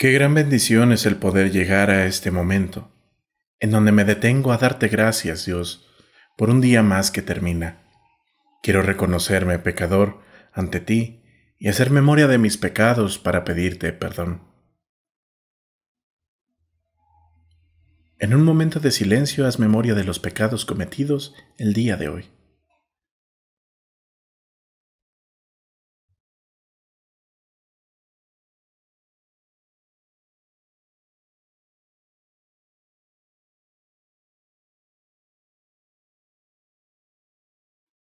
Qué gran bendición es el poder llegar a este momento, en donde me detengo a darte gracias, Dios, por un día más que termina. Quiero reconocerme pecador ante ti y hacer memoria de mis pecados para pedirte perdón. En un momento de silencio haz memoria de los pecados cometidos el día de hoy.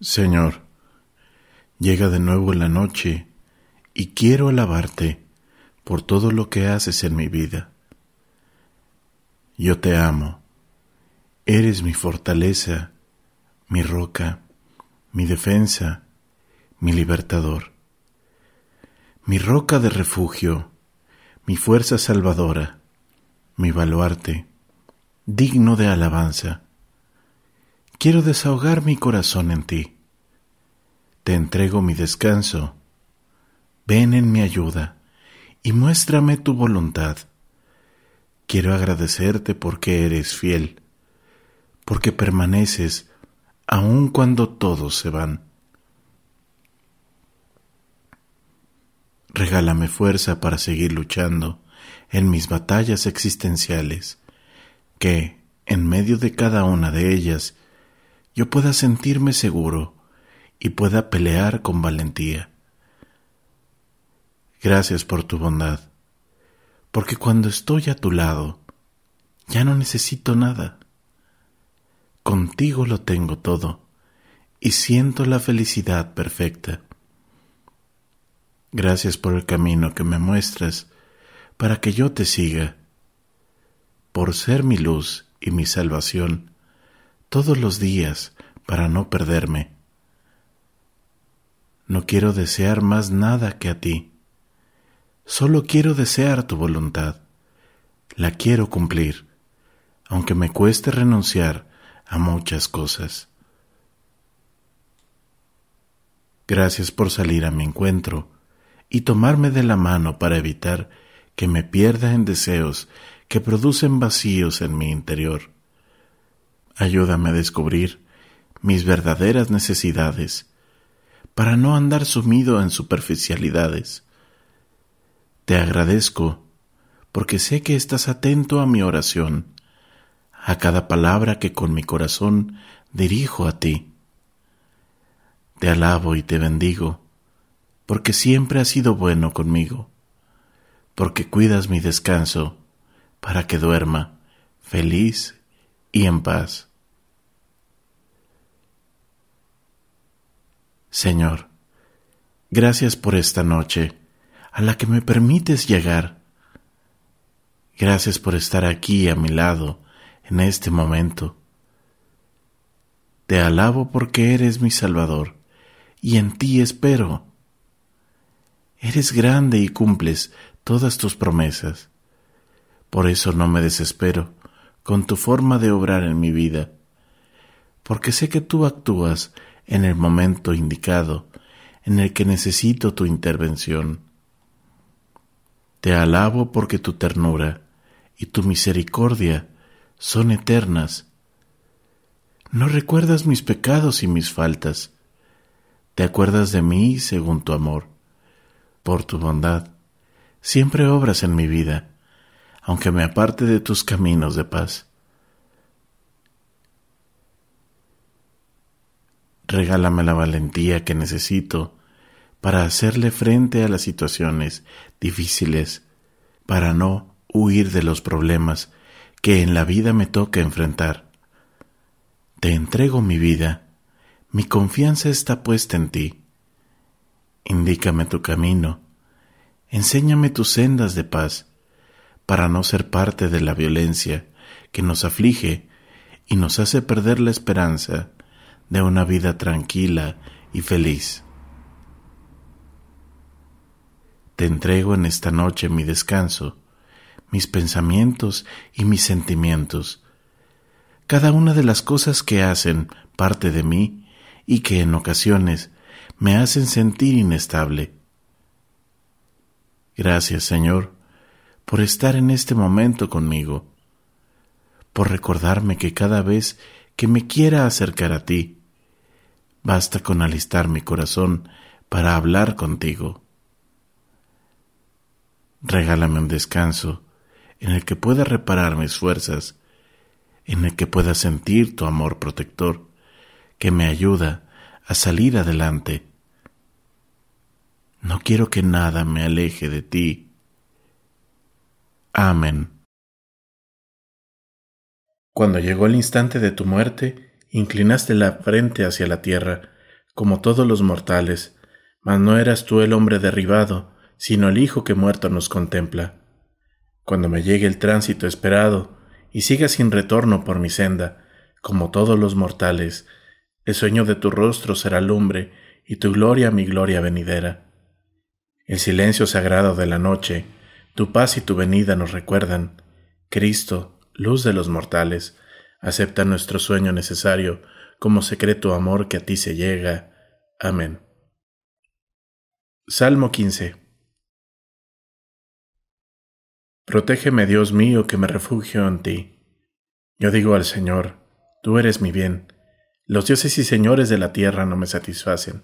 Señor, llega de nuevo la noche y quiero alabarte por todo lo que haces en mi vida. Yo te amo, eres mi fortaleza, mi roca, mi defensa, mi libertador, mi roca de refugio, mi fuerza salvadora, mi baluarte, digno de alabanza Quiero desahogar mi corazón en ti. Te entrego mi descanso. Ven en mi ayuda y muéstrame tu voluntad. Quiero agradecerte porque eres fiel, porque permaneces aun cuando todos se van. Regálame fuerza para seguir luchando en mis batallas existenciales, que, en medio de cada una de ellas, yo pueda sentirme seguro y pueda pelear con valentía. Gracias por tu bondad, porque cuando estoy a tu lado, ya no necesito nada. Contigo lo tengo todo y siento la felicidad perfecta. Gracias por el camino que me muestras para que yo te siga, por ser mi luz y mi salvación todos los días para no perderme. No quiero desear más nada que a ti. Solo quiero desear tu voluntad. La quiero cumplir, aunque me cueste renunciar a muchas cosas. Gracias por salir a mi encuentro y tomarme de la mano para evitar que me pierda en deseos que producen vacíos en mi interior. Ayúdame a descubrir mis verdaderas necesidades para no andar sumido en superficialidades. Te agradezco porque sé que estás atento a mi oración, a cada palabra que con mi corazón dirijo a ti. Te alabo y te bendigo, porque siempre has sido bueno conmigo, porque cuidas mi descanso para que duerma feliz y en paz. Señor, gracias por esta noche a la que me permites llegar. Gracias por estar aquí a mi lado en este momento. Te alabo porque eres mi Salvador y en ti espero. Eres grande y cumples todas tus promesas. Por eso no me desespero con tu forma de obrar en mi vida, porque sé que tú actúas en el momento indicado en el que necesito tu intervención. Te alabo porque tu ternura y tu misericordia son eternas. No recuerdas mis pecados y mis faltas. Te acuerdas de mí según tu amor. Por tu bondad, siempre obras en mi vida, aunque me aparte de tus caminos de paz. regálame la valentía que necesito para hacerle frente a las situaciones difíciles, para no huir de los problemas que en la vida me toca enfrentar. Te entrego mi vida, mi confianza está puesta en ti. Indícame tu camino, enséñame tus sendas de paz, para no ser parte de la violencia que nos aflige y nos hace perder la esperanza de una vida tranquila y feliz. Te entrego en esta noche mi descanso, mis pensamientos y mis sentimientos, cada una de las cosas que hacen parte de mí y que en ocasiones me hacen sentir inestable. Gracias, Señor, por estar en este momento conmigo, por recordarme que cada vez que me quiera acercar a ti, Basta con alistar mi corazón para hablar contigo. Regálame un descanso en el que pueda reparar mis fuerzas, en el que pueda sentir tu amor protector, que me ayuda a salir adelante. No quiero que nada me aleje de ti. Amén. Cuando llegó el instante de tu muerte, inclinaste la frente hacia la tierra, como todos los mortales, mas no eras tú el hombre derribado, sino el Hijo que muerto nos contempla. Cuando me llegue el tránsito esperado, y siga sin retorno por mi senda, como todos los mortales, el sueño de tu rostro será lumbre, y tu gloria mi gloria venidera. El silencio sagrado de la noche, tu paz y tu venida nos recuerdan. Cristo, luz de los mortales, Acepta nuestro sueño necesario como secreto amor que a ti se llega. Amén. Salmo 15. Protégeme, Dios mío, que me refugio en ti. Yo digo al Señor, tú eres mi bien. Los dioses y señores de la tierra no me satisfacen.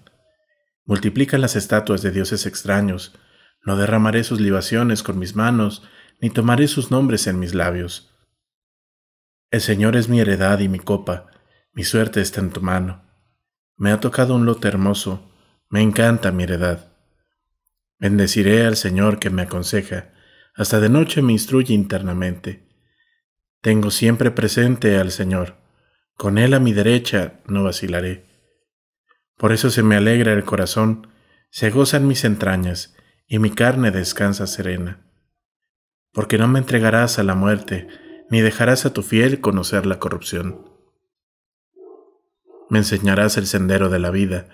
Multiplica las estatuas de dioses extraños. No derramaré sus libaciones con mis manos, ni tomaré sus nombres en mis labios. El Señor es mi heredad y mi copa, mi suerte está en tu mano. Me ha tocado un lote hermoso, me encanta mi heredad. Bendeciré al Señor que me aconseja, hasta de noche me instruye internamente. Tengo siempre presente al Señor, con Él a mi derecha no vacilaré. Por eso se me alegra el corazón, se gozan mis entrañas, y mi carne descansa serena. Porque no me entregarás a la muerte, ni dejarás a tu fiel conocer la corrupción. Me enseñarás el sendero de la vida,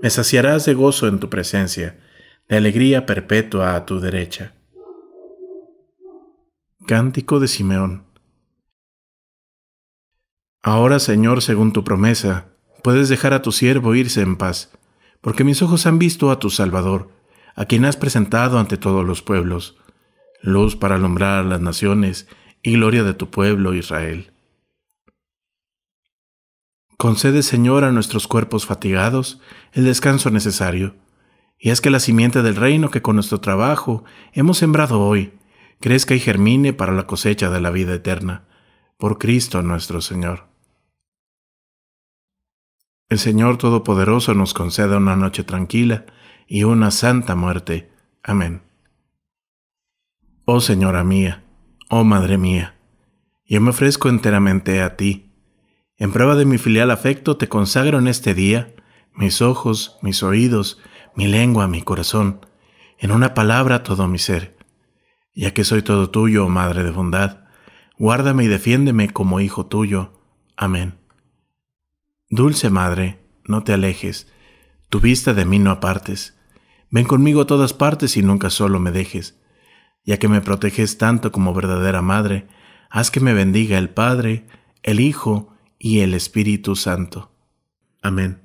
me saciarás de gozo en tu presencia, de alegría perpetua a tu derecha. Cántico de Simeón. Ahora, Señor, según tu promesa, puedes dejar a tu siervo irse en paz, porque mis ojos han visto a tu Salvador, a quien has presentado ante todos los pueblos, luz para alumbrar a las naciones y gloria de tu pueblo Israel. Concede, Señor, a nuestros cuerpos fatigados el descanso necesario, y haz que la simiente del reino que con nuestro trabajo hemos sembrado hoy crezca y germine para la cosecha de la vida eterna, por Cristo nuestro Señor. El Señor Todopoderoso nos conceda una noche tranquila y una santa muerte. Amén. Oh Señora mía, oh Madre mía, yo me ofrezco enteramente a ti. En prueba de mi filial afecto te consagro en este día mis ojos, mis oídos, mi lengua, mi corazón, en una palabra todo mi ser. Ya que soy todo tuyo, oh, Madre de bondad, guárdame y defiéndeme como hijo tuyo. Amén. Dulce Madre, no te alejes, tu vista de mí no apartes. Ven conmigo a todas partes y nunca solo me dejes ya que me proteges tanto como verdadera madre, haz que me bendiga el Padre, el Hijo y el Espíritu Santo. Amén.